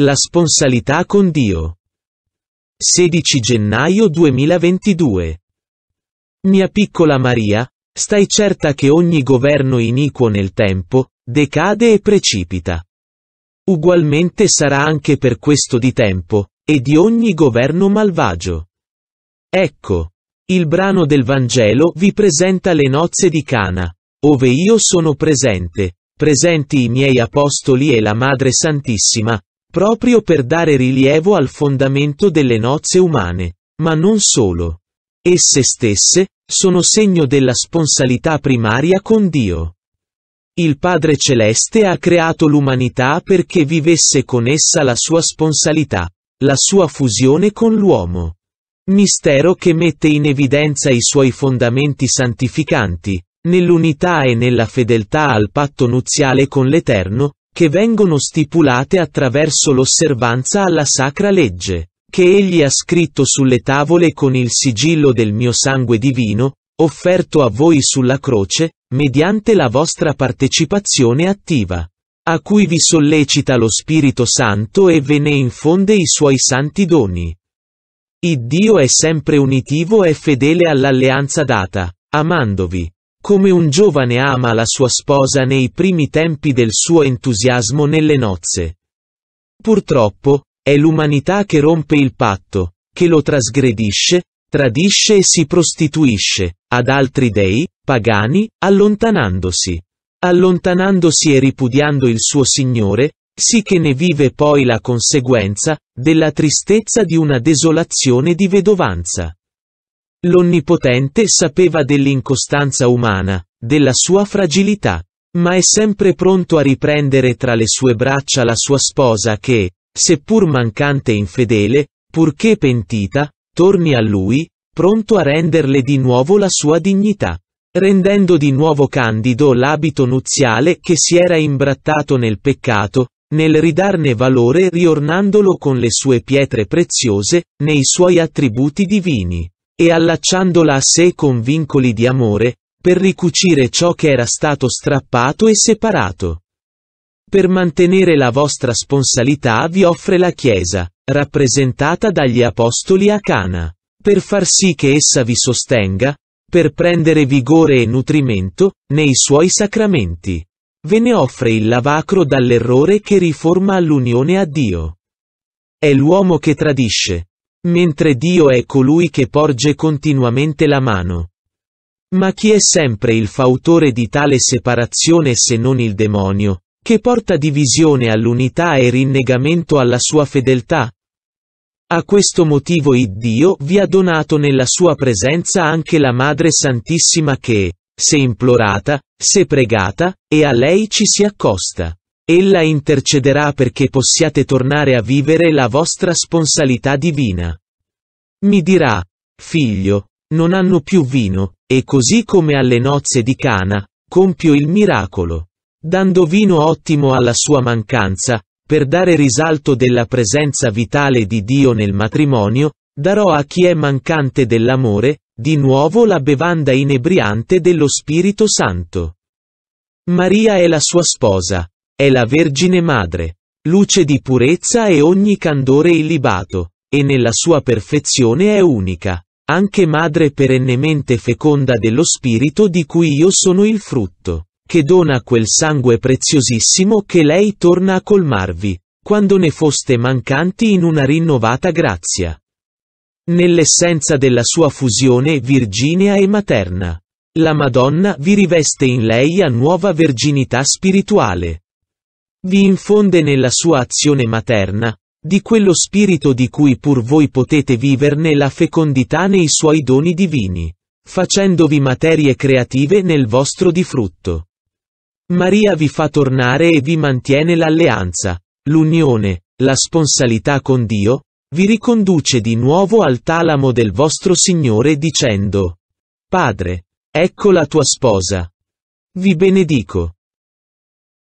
La sponsalità con Dio. 16 gennaio 2022. Mia piccola Maria, stai certa che ogni governo iniquo nel tempo, decade e precipita. Ugualmente sarà anche per questo di tempo, e di ogni governo malvagio. Ecco, il brano del Vangelo vi presenta le nozze di Cana, ove io sono presente, presenti i miei apostoli e la Madre Santissima, proprio per dare rilievo al fondamento delle nozze umane, ma non solo. Esse stesse, sono segno della sponsalità primaria con Dio. Il Padre Celeste ha creato l'umanità perché vivesse con essa la sua sponsalità, la sua fusione con l'uomo. Mistero che mette in evidenza i suoi fondamenti santificanti, nell'unità e nella fedeltà al patto nuziale con l'Eterno, che vengono stipulate attraverso l'osservanza alla sacra legge, che egli ha scritto sulle tavole con il sigillo del mio sangue divino, offerto a voi sulla croce, mediante la vostra partecipazione attiva, a cui vi sollecita lo Spirito Santo e ve ne infonde i suoi santi doni. Il Dio è sempre unitivo e fedele all'alleanza data, amandovi, come un giovane ama la sua sposa nei primi tempi del suo entusiasmo nelle nozze. Purtroppo, è l'umanità che rompe il patto, che lo trasgredisce, tradisce e si prostituisce, ad altri dei, pagani, allontanandosi. Allontanandosi e ripudiando il suo Signore, sì che ne vive poi la conseguenza, della tristezza di una desolazione di vedovanza. L'Onnipotente sapeva dell'incostanza umana, della sua fragilità, ma è sempre pronto a riprendere tra le sue braccia la sua sposa che, seppur mancante e infedele, purché pentita, torni a lui, pronto a renderle di nuovo la sua dignità, rendendo di nuovo candido l'abito nuziale che si era imbrattato nel peccato, nel ridarne valore riornandolo con le sue pietre preziose, nei suoi attributi divini e allacciandola a sé con vincoli di amore, per ricucire ciò che era stato strappato e separato. Per mantenere la vostra sponsalità vi offre la Chiesa, rappresentata dagli Apostoli a Cana. Per far sì che essa vi sostenga, per prendere vigore e nutrimento, nei suoi sacramenti. Ve ne offre il lavacro dall'errore che riforma all'unione a Dio. È l'uomo che tradisce, mentre Dio è colui che porge continuamente la mano. Ma chi è sempre il fautore di tale separazione se non il demonio, che porta divisione all'unità e rinnegamento alla sua fedeltà? A questo motivo Iddio vi ha donato nella sua presenza anche la Madre Santissima che, se implorata, se pregata, e a lei ci si accosta. Ella intercederà perché possiate tornare a vivere la vostra sponsalità divina. Mi dirà, figlio, non hanno più vino, e così come alle nozze di Cana, compio il miracolo. Dando vino ottimo alla sua mancanza, per dare risalto della presenza vitale di Dio nel matrimonio, darò a chi è mancante dell'amore, di nuovo la bevanda inebriante dello Spirito Santo. Maria è la sua sposa, è la Vergine Madre, luce di purezza e ogni candore illibato, e nella sua perfezione è unica, anche Madre perennemente feconda dello Spirito di cui io sono il frutto, che dona quel sangue preziosissimo che lei torna a colmarvi, quando ne foste mancanti in una rinnovata grazia. Nell'essenza della sua fusione virginea e materna, la Madonna vi riveste in lei a nuova verginità spirituale vi infonde nella sua azione materna, di quello spirito di cui pur voi potete viverne la fecondità nei suoi doni divini, facendovi materie creative nel vostro difrutto. Maria vi fa tornare e vi mantiene l'alleanza, l'unione, la sponsalità con Dio, vi riconduce di nuovo al talamo del vostro Signore dicendo, Padre, ecco la tua sposa. Vi benedico.